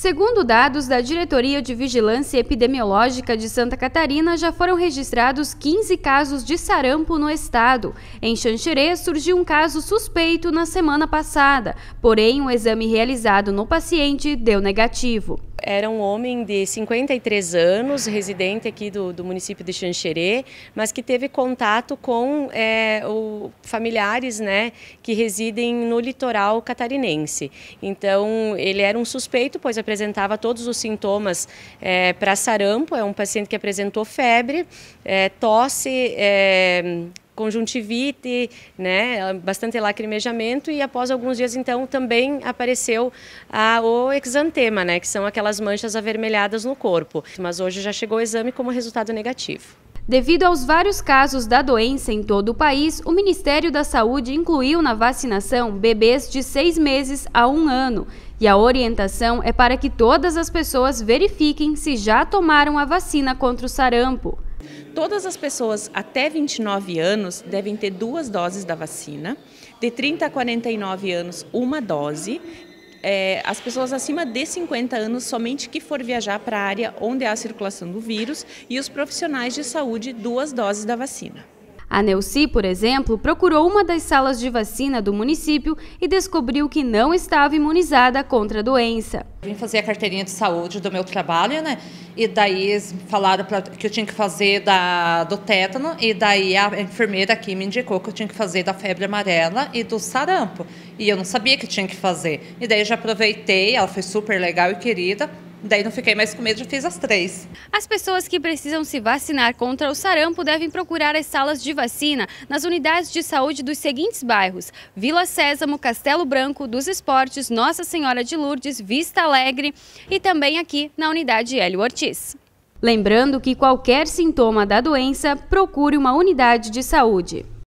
Segundo dados da Diretoria de Vigilância Epidemiológica de Santa Catarina, já foram registrados 15 casos de sarampo no estado. Em Xanxerê, surgiu um caso suspeito na semana passada, porém, um exame realizado no paciente deu negativo era um homem de 53 anos, residente aqui do, do município de Xanxerê, mas que teve contato com é, o, familiares né, que residem no litoral catarinense. Então, ele era um suspeito, pois apresentava todos os sintomas é, para sarampo. É um paciente que apresentou febre, é, tosse, é, conjuntivite, né, bastante lacrimejamento e após alguns dias então também apareceu a, o exantema, né, que são aquelas manchas avermelhadas no corpo. Mas hoje já chegou o exame como resultado negativo. Devido aos vários casos da doença em todo o país, o Ministério da Saúde incluiu na vacinação bebês de seis meses a um ano. E a orientação é para que todas as pessoas verifiquem se já tomaram a vacina contra o sarampo. Todas as pessoas até 29 anos devem ter duas doses da vacina, de 30 a 49 anos, uma dose. É, as pessoas acima de 50 anos somente que for viajar para a área onde há circulação do vírus e os profissionais de saúde duas doses da vacina. A Nelci, por exemplo, procurou uma das salas de vacina do município e descobriu que não estava imunizada contra a doença. Vim fazer a carteirinha de saúde do meu trabalho, né? E daí falaram pra, que eu tinha que fazer da, do tétano, e daí a enfermeira aqui me indicou que eu tinha que fazer da febre amarela e do sarampo. E eu não sabia que tinha que fazer. E daí já aproveitei, ela foi super legal e querida, Daí não fiquei mais com medo, já fiz as três. As pessoas que precisam se vacinar contra o sarampo devem procurar as salas de vacina nas unidades de saúde dos seguintes bairros: Vila Sésamo, Castelo Branco, dos Esportes, Nossa Senhora de Lourdes, Vista Alegre e também aqui na unidade Hélio Ortiz. Lembrando que qualquer sintoma da doença, procure uma unidade de saúde.